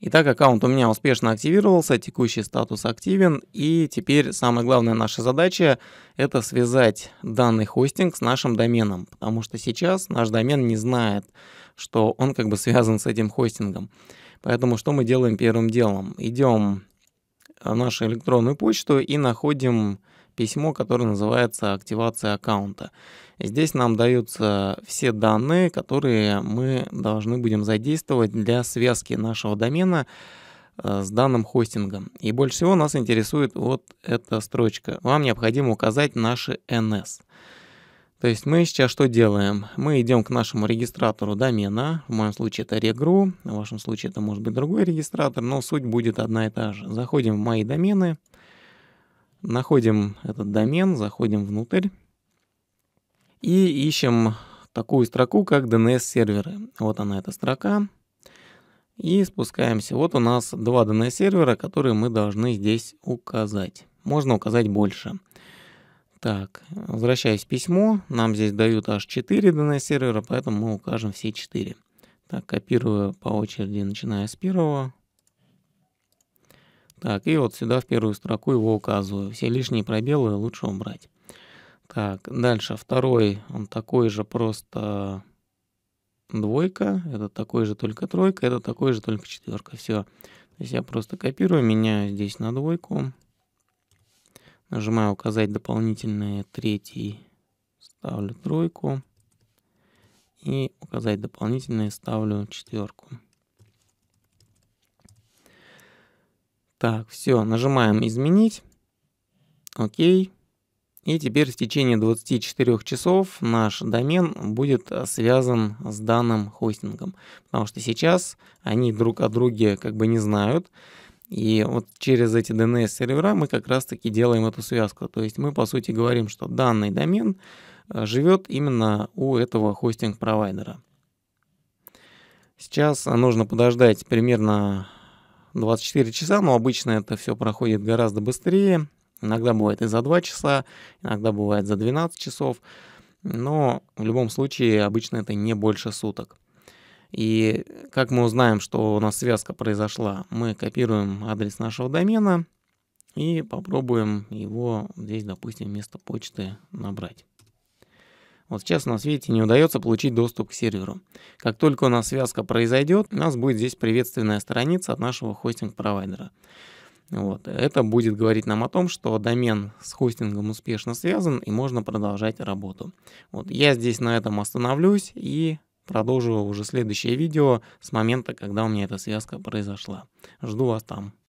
Итак, аккаунт у меня успешно активировался, текущий статус активен, и теперь самая главная наша задача — это связать данный хостинг с нашим доменом, потому что сейчас наш домен не знает, что он как бы связан с этим хостингом. Поэтому что мы делаем первым делом? Идем в нашу электронную почту и находим письмо, которое называется «Активация аккаунта». Здесь нам даются все данные, которые мы должны будем задействовать для связки нашего домена э, с данным хостингом. И больше всего нас интересует вот эта строчка. Вам необходимо указать наши NS. То есть мы сейчас что делаем? Мы идем к нашему регистратору домена, в моем случае это Regru, в вашем случае это может быть другой регистратор, но суть будет одна и та же. Заходим в мои домены, Находим этот домен, заходим внутрь и ищем такую строку, как DNS-серверы. Вот она, эта строка. И спускаемся. Вот у нас два DNS-сервера, которые мы должны здесь указать. Можно указать больше. Так, возвращаясь в письмо, нам здесь дают аж 4 DNS-сервера, поэтому мы укажем все 4. Так, копирую по очереди, начиная с первого. Так, и вот сюда в первую строку его указываю. Все лишние пробелы лучше убрать. Так, дальше второй, он такой же просто двойка, это такой же только тройка, это такой же только четверка. Все. То есть я просто копирую, меняю здесь на двойку. Нажимаю указать дополнительные третий, ставлю тройку. И указать дополнительные ставлю четверку. Так, все, нажимаем «Изменить». Окей. И теперь в течение 24 часов наш домен будет связан с данным хостингом. Потому что сейчас они друг о друге как бы не знают. И вот через эти DNS-сервера мы как раз-таки делаем эту связку. То есть мы, по сути, говорим, что данный домен э, живет именно у этого хостинг-провайдера. Сейчас нужно подождать примерно 24 часа, но обычно это все проходит гораздо быстрее. Иногда бывает и за 2 часа, иногда бывает за 12 часов. Но в любом случае обычно это не больше суток. И как мы узнаем, что у нас связка произошла, мы копируем адрес нашего домена и попробуем его здесь, допустим, вместо почты набрать. Вот сейчас у нас свете не удается получить доступ к серверу. Как только у нас связка произойдет, у нас будет здесь приветственная страница от нашего хостинг-провайдера. Вот. Это будет говорить нам о том, что домен с хостингом успешно связан и можно продолжать работу. Вот. Я здесь на этом остановлюсь и продолжу уже следующее видео с момента, когда у меня эта связка произошла. Жду вас там.